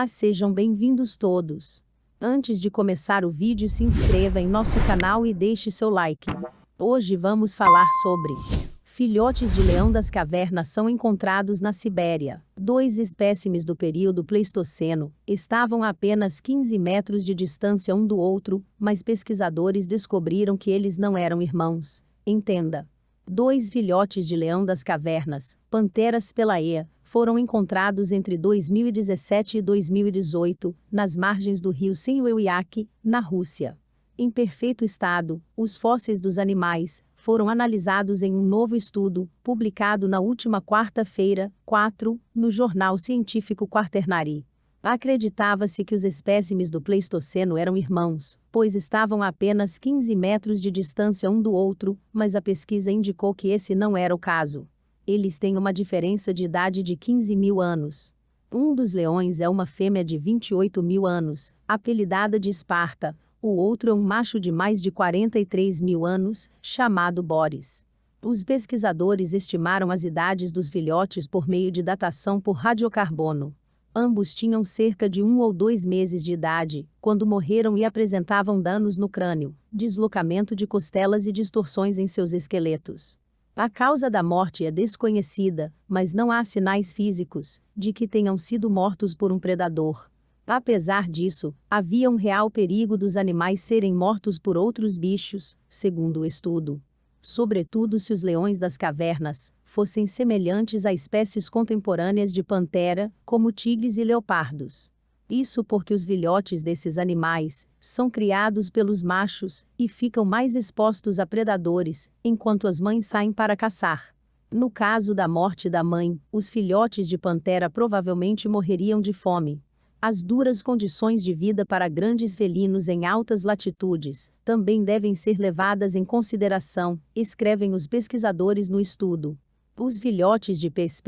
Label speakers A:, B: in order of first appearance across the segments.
A: Olá, sejam bem-vindos todos. Antes de começar o vídeo, se inscreva em nosso canal e deixe seu like. Hoje vamos falar sobre Filhotes de leão das cavernas são encontrados na Sibéria. Dois espécimes do período Pleistoceno estavam a apenas 15 metros de distância um do outro, mas pesquisadores descobriram que eles não eram irmãos. Entenda. Dois filhotes de leão das cavernas, Panteras pelaea, foram encontrados entre 2017 e 2018, nas margens do rio Sinweiak, na Rússia. Em perfeito estado, os fósseis dos animais foram analisados em um novo estudo, publicado na última quarta-feira, 4, no jornal científico Quaternary. Acreditava-se que os espécimes do Pleistoceno eram irmãos, pois estavam a apenas 15 metros de distância um do outro, mas a pesquisa indicou que esse não era o caso. Eles têm uma diferença de idade de 15 mil anos. Um dos leões é uma fêmea de 28 mil anos, apelidada de Esparta. O outro é um macho de mais de 43 mil anos, chamado Boris. Os pesquisadores estimaram as idades dos filhotes por meio de datação por radiocarbono. Ambos tinham cerca de um ou dois meses de idade, quando morreram e apresentavam danos no crânio, deslocamento de costelas e distorções em seus esqueletos. A causa da morte é desconhecida, mas não há sinais físicos de que tenham sido mortos por um predador. Apesar disso, havia um real perigo dos animais serem mortos por outros bichos, segundo o estudo. Sobretudo se os leões das cavernas fossem semelhantes a espécies contemporâneas de pantera, como tigres e leopardos. Isso porque os filhotes desses animais são criados pelos machos e ficam mais expostos a predadores, enquanto as mães saem para caçar. No caso da morte da mãe, os filhotes de pantera provavelmente morreriam de fome. As duras condições de vida para grandes felinos em altas latitudes também devem ser levadas em consideração, escrevem os pesquisadores no estudo. Os filhotes de pez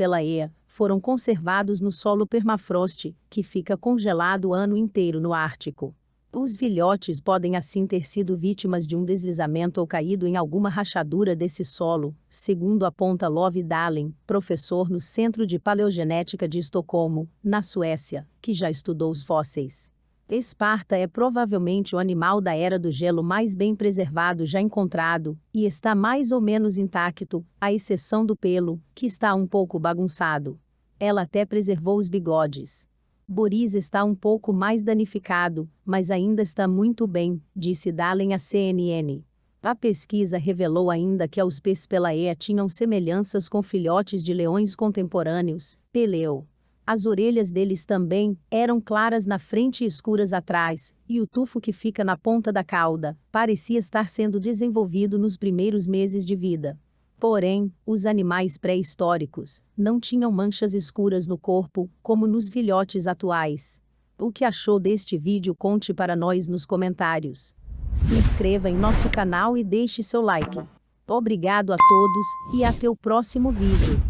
A: foram conservados no solo permafrost, que fica congelado o ano inteiro no Ártico. Os vilhotes podem assim ter sido vítimas de um deslizamento ou caído em alguma rachadura desse solo, segundo aponta Love Dalen, professor no Centro de Paleogenética de Estocolmo, na Suécia, que já estudou os fósseis. Esparta é provavelmente o animal da era do gelo mais bem preservado já encontrado, e está mais ou menos intacto, à exceção do pelo, que está um pouco bagunçado. Ela até preservou os bigodes. Boris está um pouco mais danificado, mas ainda está muito bem, disse Dalen à CNN. A pesquisa revelou ainda que os pés pelaea tinham semelhanças com filhotes de leões contemporâneos, Peleu. As orelhas deles também eram claras na frente e escuras atrás, e o tufo que fica na ponta da cauda parecia estar sendo desenvolvido nos primeiros meses de vida. Porém, os animais pré-históricos não tinham manchas escuras no corpo, como nos filhotes atuais. O que achou deste vídeo conte para nós nos comentários. Se inscreva em nosso canal e deixe seu like. Obrigado a todos e até o próximo vídeo.